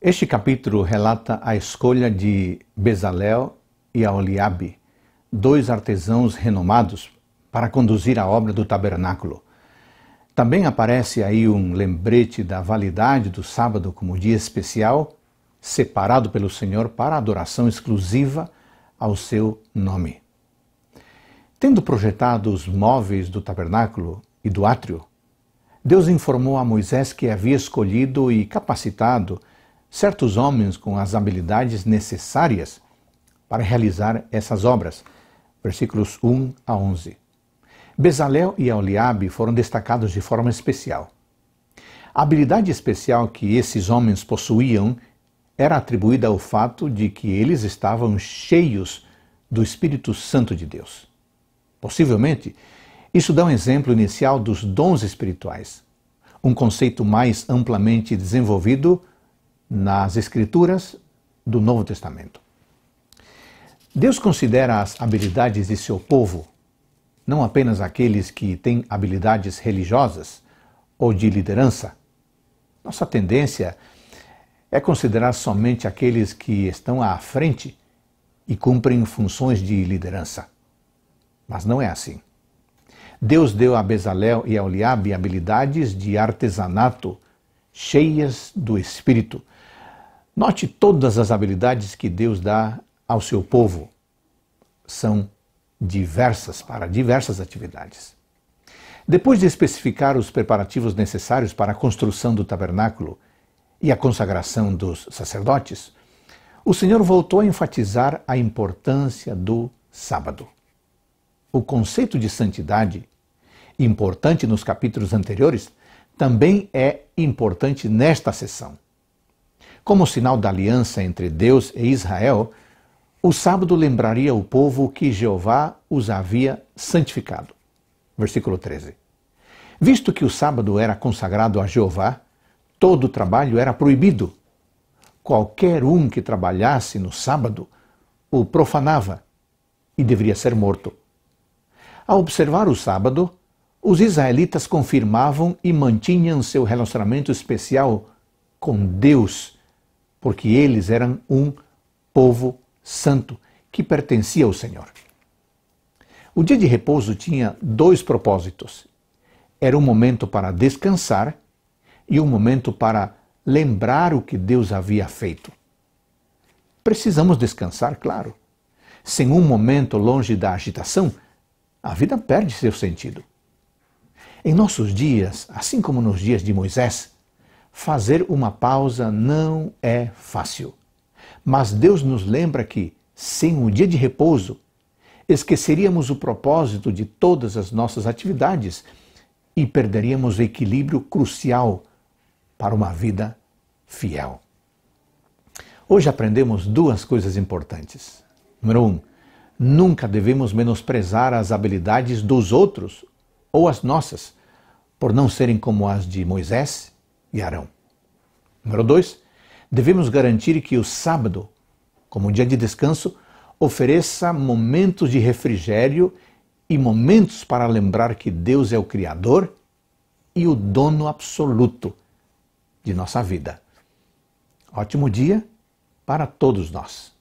Este capítulo relata a escolha de Bezalel e Aoliabe, dois artesãos renomados, para conduzir a obra do tabernáculo. Também aparece aí um lembrete da validade do sábado como dia especial, separado pelo Senhor para adoração exclusiva ao seu nome. Tendo projetado os móveis do tabernáculo e do átrio, Deus informou a Moisés que havia escolhido e capacitado certos homens com as habilidades necessárias para realizar essas obras. Versículos 1 a 11. Bezalel e Eliabe foram destacados de forma especial. A habilidade especial que esses homens possuíam era atribuída ao fato de que eles estavam cheios do Espírito Santo de Deus. Possivelmente, isso dá um exemplo inicial dos dons espirituais, um conceito mais amplamente desenvolvido nas Escrituras do Novo Testamento. Deus considera as habilidades de seu povo, não apenas aqueles que têm habilidades religiosas ou de liderança. Nossa tendência é considerar somente aqueles que estão à frente e cumprem funções de liderança. Mas não é assim. Deus deu a Bezalel e a Oliabe habilidades de artesanato, cheias do Espírito, Note todas as habilidades que Deus dá ao seu povo. São diversas para diversas atividades. Depois de especificar os preparativos necessários para a construção do tabernáculo e a consagração dos sacerdotes, o Senhor voltou a enfatizar a importância do sábado. O conceito de santidade, importante nos capítulos anteriores, também é importante nesta sessão. Como sinal da aliança entre Deus e Israel, o sábado lembraria o povo que Jeová os havia santificado. Versículo 13. Visto que o sábado era consagrado a Jeová, todo trabalho era proibido. Qualquer um que trabalhasse no sábado o profanava e deveria ser morto. Ao observar o sábado, os israelitas confirmavam e mantinham seu relacionamento especial com Deus porque eles eram um povo santo que pertencia ao Senhor. O dia de repouso tinha dois propósitos. Era um momento para descansar e um momento para lembrar o que Deus havia feito. Precisamos descansar, claro. Sem um momento longe da agitação, a vida perde seu sentido. Em nossos dias, assim como nos dias de Moisés, Fazer uma pausa não é fácil. Mas Deus nos lembra que, sem um dia de repouso, esqueceríamos o propósito de todas as nossas atividades e perderíamos o equilíbrio crucial para uma vida fiel. Hoje aprendemos duas coisas importantes. Número um, nunca devemos menosprezar as habilidades dos outros ou as nossas, por não serem como as de Moisés e Arão. Número 2. Devemos garantir que o sábado, como um dia de descanso, ofereça momentos de refrigério e momentos para lembrar que Deus é o Criador e o dono absoluto de nossa vida. Ótimo dia para todos nós.